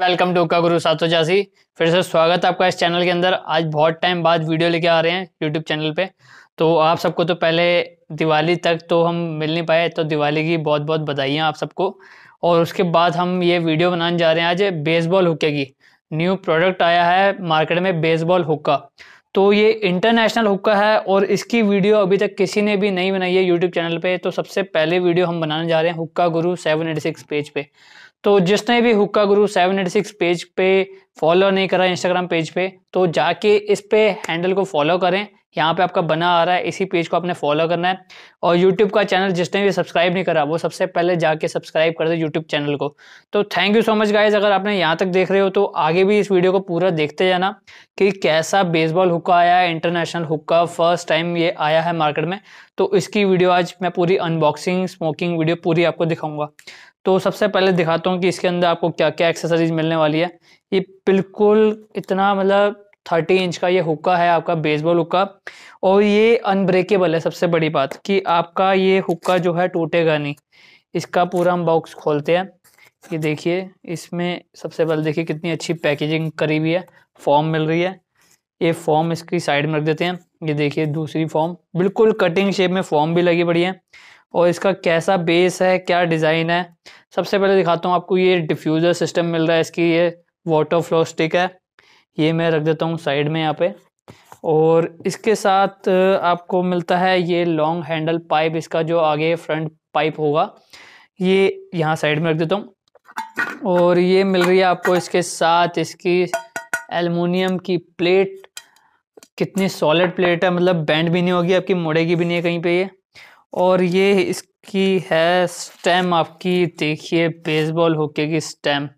welcome to का गुरु सातो जासी फिर से स्वागत है आपका इस चैनल के अंदर आज बहुत टाइम बाद वीडियो लेके आ रहे हैं यूट्यूब चैनल पे तो आप सबको तो पहले दिवाली तक तो हम मिल नहीं पाए तो दिवाली की बहुत बहुत बधाई आप सबको और उसके बाद हम ये वीडियो बनाने जा रहे हैं आज बेसबॉल हुक्के की न्यू प्रोडक्ट आया है मार्केट में बेसबॉल हुक्का तो ये इंटरनेशनल हुक्का है और इसकी वीडियो अभी तक किसी ने भी नहीं बनाई है यूट्यूब चैनल पे तो सबसे पहले वीडियो हम बनाने जा रहे हैं हुक्का गुरु सेवन पेज पे तो जिसने भी Hookah Guru seven six page पे फॉलो नहीं करा इंस्टाग्राम पेज पे तो जाके इस पे हैंडल को फॉलो करें यहाँ पे आपका बना आ रहा है इसी पेज को आपने फॉलो करना है और यूट्यूब का चैनल जिसने भी सब्सक्राइब नहीं करा वो सबसे पहले जाके सब्सक्राइब कर दे यूट्यूब चैनल को तो thank you so much guys अगर आपने यहाँ तक देख रहे हो तो आगे भी इस वीडियो को पूरा देखते जाना कि कैसा बेसबॉल हुक्का आया है इंटरनेशनल हुक्का फर्स्ट टाइम ये आया है मार्केट में तो इसकी वीडियो आज मैं पूरी अनबॉक्सिंग स्मोकिंग वीडियो पूरी आपको दिखाऊंगा तो सबसे पहले दिखाता हूँ कि इसके अंदर आपको क्या क्या एक्सेसरीज मिलने वाली है ये बिल्कुल इतना मतलब थर्टी इंच का ये हुक्का है आपका बेसबॉल हुक्का और ये अनब्रेकेबल है सबसे बड़ी बात कि आपका ये हुक्का जो है टूटेगा नहीं इसका पूरा हम बॉक्स खोलते हैं ये देखिए इसमें सबसे पहले देखिए कितनी अच्छी पैकेजिंग करी हुई है फॉर्म मिल रही है ये फॉर्म इसकी साइड में रख देते हैं ये देखिए दूसरी फॉर्म बिल्कुल कटिंग शेप में फॉर्म भी लगी पड़ी है और इसका कैसा बेस है क्या डिज़ाइन है सबसे पहले दिखाता हूँ आपको ये डिफ्यूज़र सिस्टम मिल रहा है इसकी ये वाटर फ्लो स्टिक है ये मैं रख देता हूँ साइड में यहाँ पे और इसके साथ आपको मिलता है ये लॉन्ग हैंडल पाइप इसका जो आगे फ्रंट पाइप होगा ये यहाँ साइड में रख देता हूँ और ये मिल रही है आपको इसके साथ इसकी एलमोनियम की प्लेट कितनी सॉलिड प्लेट है मतलब बैंड भी नहीं होगी आपकी मुड़ेगी भी नहीं है कहीं पे ये और ये इसकी है स्टेम आपकी देखिए बेसबॉल होके की स्टेम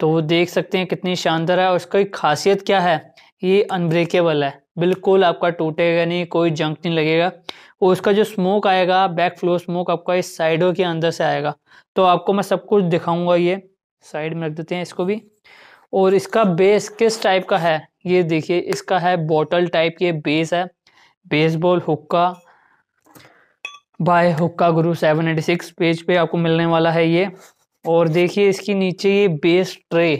तो वो देख सकते हैं कितनी शानदार है और इसकी खासियत क्या है ये अनब्रेकेबल है बिल्कुल आपका टूटेगा नहीं कोई जंक नहीं लगेगा और उसका जो स्मोक आएगा बैक फ्लो स्मोक आपका इस साइडों के अंदर से आएगा तो आपको मैं सब कुछ दिखाऊंगा ये साइड में रख देते हैं इसको भी और इसका बेस किस टाइप का है ये देखिए इसका है बॉटल टाइप ये बेस है baseball hookah by Hookah Guru seven eighty six page पे आपको मिलने वाला है ये और देखिए इसके नीचे ये बेस ट्रे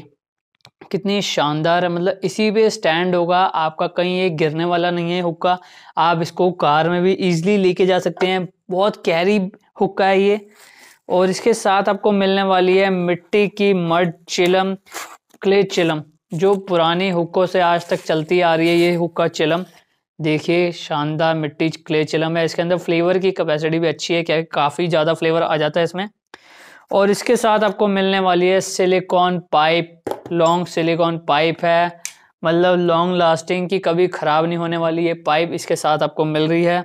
कितनी शानदार है मतलब इसी पे स्टैंड होगा आपका कहीं ये गिरने वाला नहीं है हुक्का आप इसको कार में भी इजीली लेके जा सकते हैं बहुत कैरी हुक्का है ये और इसके साथ आपको मिलने वाली है मिट्टी की मड चिलम क्ले चिलम जो पुराने हुक्कों से आज तक चलती आ रही है ये हुक्का चिलम देखिए शानदार मिट्टी क्ले चिलम है इसके अंदर फ्लेवर की कैपेसिटी भी अच्छी है क्या काफ़ी ज़्यादा फ्लेवर आ जाता है इसमें और इसके साथ आपको मिलने वाली है silicone pipe long silicone pipe है मतलब लॉन्ग लास्टिंग की कभी ख़राब नहीं होने वाली ये पाइप इसके साथ आपको मिल रही है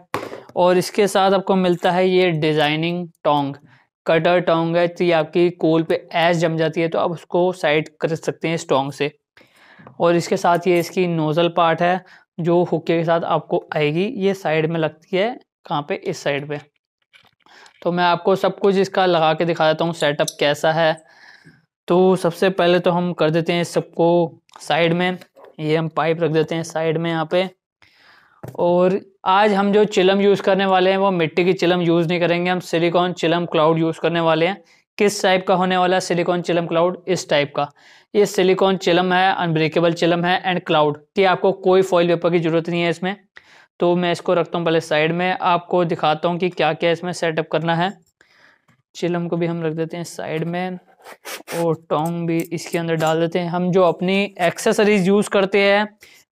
और इसके साथ आपको मिलता है ये डिज़ाइनिंग टोंग कटर टोंग है तो ये आपकी कोल पे ऐस जम जाती है तो आप उसको साइड कर सकते हैं इस टोंग से और इसके साथ ये इसकी नोज़ल पार्ट है जो हुक्के के साथ आपको आएगी ये साइड में लगती है कहाँ पे इस साइड पे तो मैं आपको सब कुछ इसका लगा के दिखा देता हूँ सेटअप कैसा है तो सबसे पहले तो हम कर देते हैं सबको साइड में ये हम पाइप रख देते हैं साइड में यहाँ पे और आज हम जो चिलम यूज़ करने वाले हैं वो मिट्टी की चिलम यूज़ नहीं करेंगे हम सिलिकॉन चिलम क्लाउड यूज़ करने वाले हैं किस टाइप का होने वाला सिलिकॉन चिलम क्लाउड इस टाइप का ये सिलिकॉन चिलम है अनब्रेकेबल चिलम है एंड क्लाउड कि आपको कोई फॉइल पेपर की जरूरत नहीं है इसमें तो मैं इसको रखता हूँ पहले साइड में आपको दिखाता हूँ कि क्या क्या इसमें सेटअप करना है चिलम को भी हम रख देते हैं साइड में और टोंग भी इसके अंदर डाल देते हैं हम जो अपनी एक्सेसरीज यूज़ करते हैं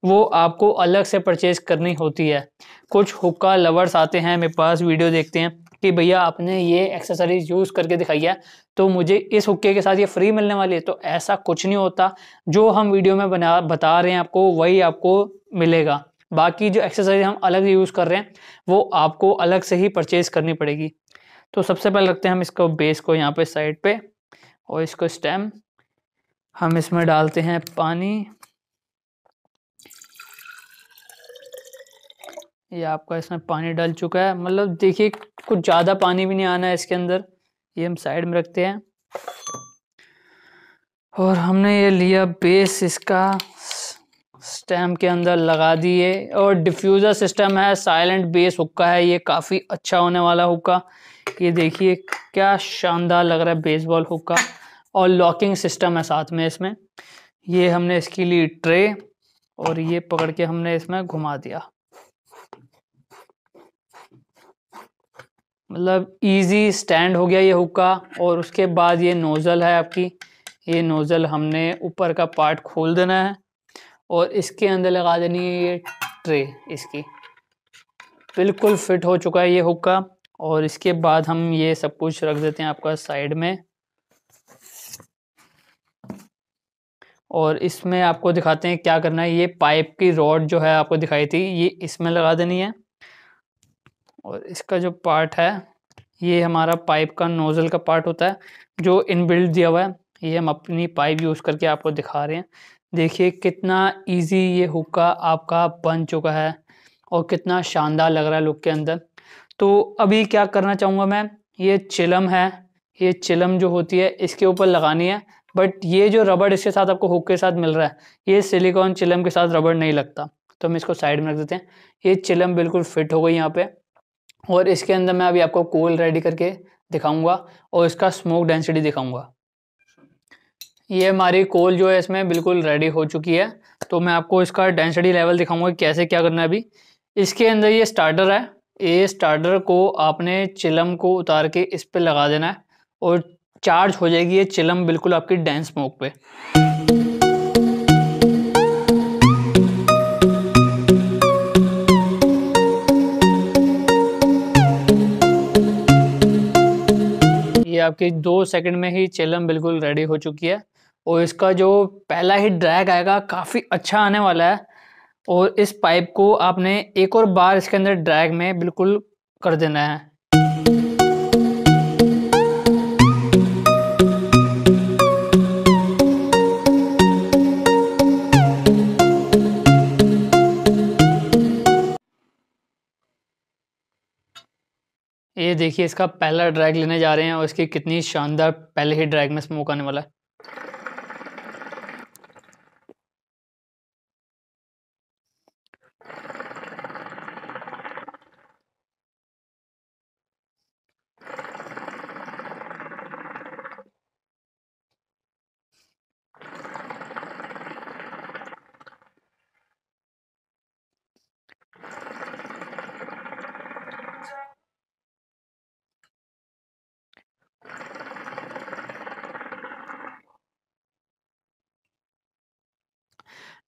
वो आपको अलग से परचेज करनी होती है कुछ हुक्का लवर्स आते हैं मेरे पास वीडियो देखते हैं कि भैया आपने ये एक्सेसरीज यूज़ करके दिखाई है तो मुझे इस हुक्के के साथ ये फ्री मिलने वाली है तो ऐसा कुछ नहीं होता जो हम वीडियो में बना बता रहे हैं आपको वही आपको मिलेगा बाकी जो एक्सेसरीज हम अलग यूज़ कर रहे हैं वो आपको अलग से ही परचेज़ करनी पड़ेगी तो सबसे पहले रखते हैं हम इसको बेस को यहाँ पे साइड पे और इसको स्टेम हम इसमें डालते हैं पानी ये आपका इसमें पानी डल चुका है मतलब देखिए कुछ ज़्यादा पानी भी नहीं आना है इसके अंदर ये हम साइड में रखते हैं और हमने ये लिया बेस इसका स्टैम के अंदर लगा दिए और डिफ्यूज़र सिस्टम है साइलेंट बेस हुक्का है ये काफ़ी अच्छा होने वाला हुक्का ये देखिए क्या शानदार लग रहा है बेसबॉल हुक्का और लॉकिंग सिस्टम है साथ में इसमें ये हमने इसकी ली ट्रे और ये पकड़ के हमने इसमें घुमा दिया मतलब इजी स्टैंड हो गया ये हुक्का और उसके बाद ये नोज़ल है आपकी ये नोज़ल हमने ऊपर का पार्ट खोल देना है और इसके अंदर लगा देनी है ये ट्रे इसकी बिल्कुल फिट हो चुका है ये हुक्का और इसके बाद हम ये सब कुछ रख देते हैं आपका साइड में और इसमें आपको दिखाते हैं क्या करना है ये पाइप की रॉड जो है आपको दिखाई थी ये इसमें लगा देनी है और इसका जो पार्ट है ये हमारा पाइप का नोज़ल का पार्ट होता है जो इनबिल्ट दिया हुआ है ये हम अपनी पाइप यूज़ करके आपको दिखा रहे हैं देखिए कितना इजी ये हुक्का आपका बन चुका है और कितना शानदार लग रहा है लुक के अंदर तो अभी क्या करना चाहूँगा मैं ये चिलम है ये चिलम जो होती है इसके ऊपर लगानी है बट ये जो रबड़ इसके साथ आपको हुक के साथ मिल रहा है ये सिलिकॉन चिलम के साथ रबड़ नहीं लगता तो हम इसको साइड में रख देते हैं ये चिलम बिल्कुल फिट हो गई यहाँ पर और इसके अंदर मैं अभी आपको कोल रेडी करके दिखाऊंगा और इसका स्मोक डेंसिटी दिखाऊंगा ये हमारी कोल जो है इसमें बिल्कुल रेडी हो चुकी है तो मैं आपको इसका डेंसिटी लेवल दिखाऊंगा कैसे क्या करना है अभी इसके अंदर ये स्टार्टर है ये स्टार्टर को आपने चिलम को उतार के इस पर लगा देना है और चार्ज हो जाएगी ये चिलम बिल्कुल आपकी डेंस स्मोक पर आपकी दो सेकंड में ही चेलम बिल्कुल रेडी हो चुकी है और इसका जो पहला ही ड्रैग आएगा काफ़ी अच्छा आने वाला है और इस पाइप को आपने एक और बार इसके अंदर ड्रैग में बिल्कुल कर देना है ये देखिए इसका पहला ड्रैग लेने जा रहे हैं और इसकी कितनी शानदार पहले ही ड्रैग में स्मोक आने वाला है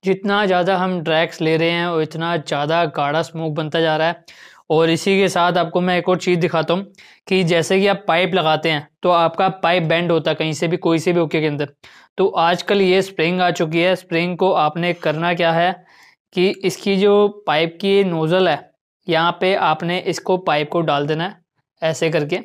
जितना ज़्यादा हम ड्रैक्स ले रहे हैं और इतना ज़्यादा गाढ़ा स्मोक बनता जा रहा है और इसी के साथ आपको मैं एक और चीज़ दिखाता हूँ कि जैसे कि आप पाइप लगाते हैं तो आपका पाइप बैंड होता है कहीं से भी कोई से भी ओके के अंदर तो आजकल ये स्प्रिंग आ चुकी है स्प्रिंग को आपने करना क्या है कि इसकी जो पाइप की नोज़ल है यहाँ पे आपने इसको पाइप को डाल देना है ऐसे करके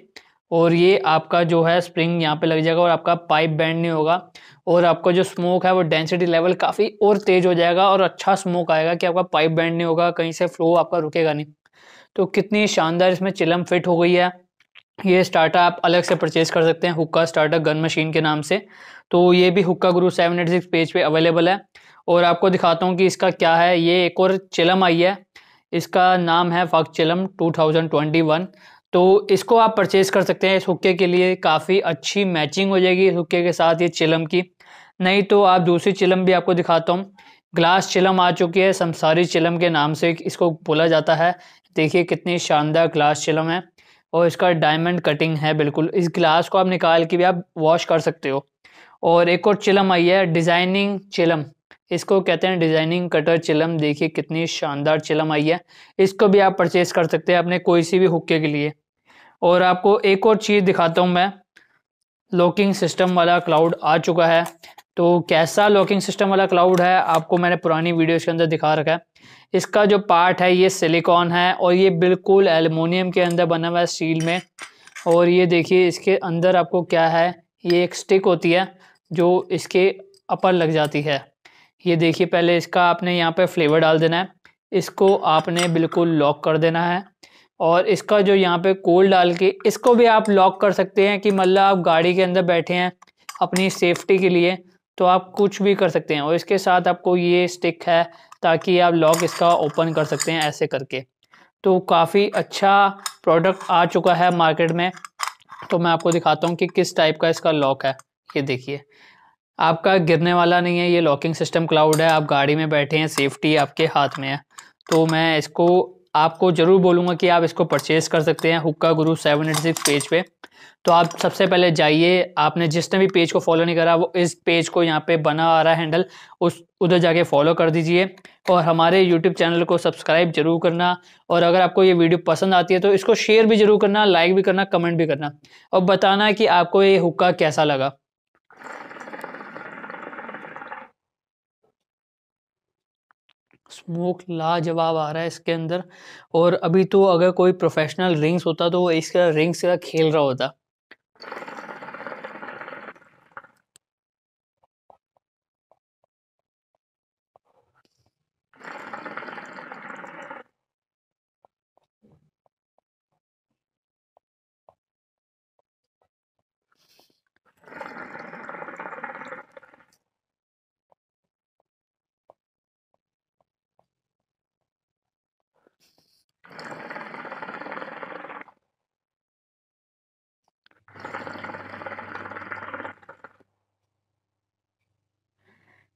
और ये आपका जो है स्प्रिंग यहाँ पे लग जाएगा और आपका पाइप बैंड नहीं होगा और आपका जो स्मोक है वो डेंसिटी लेवल काफ़ी और तेज़ हो जाएगा और अच्छा स्मोक आएगा कि आपका पाइप बैंड नहीं होगा कहीं से फ्लो आपका रुकेगा नहीं तो कितनी शानदार इसमें चिलम फिट हो गई है ये स्टार्टर आप अलग से परचेज कर सकते हैं हुक्का स्टार्टर गन मशीन के नाम से तो ये भी Hookah Guru seven eight six page पे अवेलेबल है और आपको दिखाता हूँ कि इसका क्या है ये एक और चिलम आई है इसका नाम है फक चिलम टू थाउजेंड ट्वेंटी वन तो इसको आप परचेज़ कर सकते हैं इस हुक्के के लिए काफ़ी अच्छी मैचिंग हो जाएगी इस हुक्के के साथ ये चिलम की नहीं तो आप दूसरी चिलम भी आपको दिखाता हूँ ग्लास चिलम आ चुकी है समसारी चिलम के नाम से इसको बोला जाता है देखिए कितनी शानदार ग्लास चिलम है और इसका डायमंड कटिंग है बिल्कुल इस ग्लास को आप निकाल के भी आप वॉश कर सकते हो और एक और चिलम आई है डिज़ाइनिंग चिलम इसको कहते हैं डिज़ाइनिंग कटर चिलम देखिए कितनी शानदार चिलम आई है इसको भी आप परचेज़ कर सकते हैं अपने कोई सी भी हुक्के के लिए और आपको एक और चीज़ दिखाता हूँ मैं लॉकिंग सिस्टम वाला क्लाउड आ चुका है तो कैसा लॉकिंग सिस्टम वाला क्लाउड है आपको मैंने पुरानी वीडियोस के अंदर दिखा रखा है इसका जो पार्ट है ये सिलिकॉन है और ये बिल्कुल एलुमिनियम के अंदर बना हुआ है स्टील में और ये देखिए इसके अंदर आपको क्या है ये एक स्टिक होती है जो इसके अपर लग जाती है ये देखिए पहले इसका आपने यहाँ पर फ्लेवर डाल देना है इसको आपने बिल्कुल लॉक कर देना है और इसका जो यहाँ पे कोल डाल के इसको भी आप लॉक कर सकते हैं कि मतलब आप गाड़ी के अंदर बैठे हैं अपनी सेफ्टी के लिए तो आप कुछ भी कर सकते हैं और इसके साथ आपको ये स्टिक है ताकि आप लॉक इसका ओपन कर सकते हैं ऐसे करके तो काफ़ी अच्छा प्रोडक्ट आ चुका है मार्केट में तो मैं आपको दिखाता हूँ कि किस टाइप का इसका लॉक है ये देखिए आपका गिरने वाला नहीं है ये लॉकिंग सिस्टम क्लाउड है आप गाड़ी में बैठे हैं सेफ्टी आपके हाथ में है तो मैं इसको आपको ज़रूर बोलूँगा कि आप इसको परचेज़ कर सकते हैं हुक्का Guru seven eight six page पे तो आप सबसे पहले जाइए आपने जिसने भी पेज को फॉलो नहीं करा वो इस पेज को यहाँ पे बना आ रहा है हैंडल उस उधर जाके फॉलो कर दीजिए और हमारे यूट्यूब चैनल को सब्सक्राइब जरूर करना और अगर आपको ये वीडियो पसंद आती है तो इसको शेयर भी जरूर करना लाइक भी करना कमेंट भी करना और बताना कि आपको ये हुक्का कैसा लगा स्मोक लाजवाब आ रहा है इसके अंदर और अभी तो अगर कोई प्रोफेशनल रिंग्स होता तो वो इसका रिंग्स का खेल रहा होता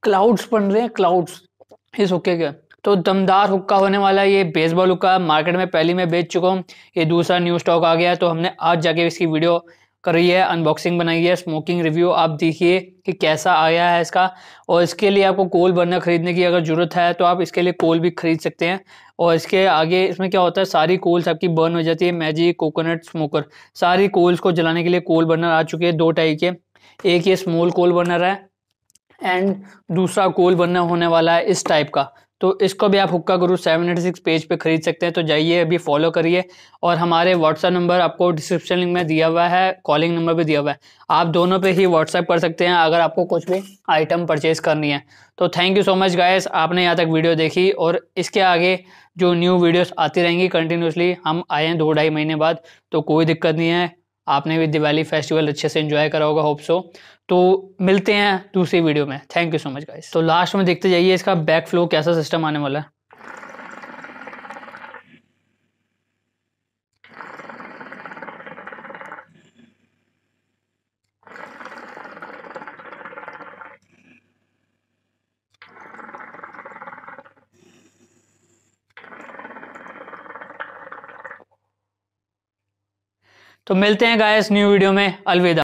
क्लाउड्स बन रहे हैं क्लाउड्स इस हुक्के के तो दमदार हुक्का होने वाला ये बेसबॉल हुक्का मार्केट में पहली में बेच चुका हूँ ये दूसरा न्यू स्टॉक आ गया तो हमने आज जाके इसकी वीडियो करी है अनबॉक्सिंग बनाई है स्मोकिंग रिव्यू आप देखिए कि कैसा आया है इसका और इसके लिए आपको कोल बर्नर खरीदने की अगर ज़रूरत है तो आप इसके लिए कोल भी खरीद सकते हैं और इसके आगे इसमें क्या होता है सारी कोल्स आपकी बर्न हो जाती है मैजिक कोकोनट स्मोकर सारी कोल्स को जलाने के लिए कोल बर्नर आ चुके हैं दो टाइप के एक ये स्मॉल कोल बर्नर है एंड दूसरा कोल बनना होने वाला है इस टाइप का तो इसको भी आप हुक्का Guru seven eight six page पे खरीद सकते हैं तो जाइए अभी फॉलो करिए और हमारे व्हाट्सअप नंबर आपको डिस्क्रिप्शन लिंक में दिया हुआ है कॉलिंग नंबर भी दिया हुआ है आप दोनों पे ही व्हाट्सअप कर सकते हैं अगर आपको कुछ भी आइटम परचेज करनी है तो thank you so much guys आपने यहाँ तक वीडियो देखी और इसके आगे जो न्यू वीडियोस आती रहेंगी कंटिन्यूसली हम आए हैं दो ढाई महीने बाद तो कोई दिक्कत नहीं है आपने भी दिवाली फेस्टिवल अच्छे से इन्जॉय करा होगा होप सो तो मिलते हैं दूसरी वीडियो में thank you so much guys तो लास्ट में देखते जाइए इसका बैक फ्लो कैसा सिस्टम आने वाला है तो मिलते हैं गायस न्यू वीडियो में अलविदा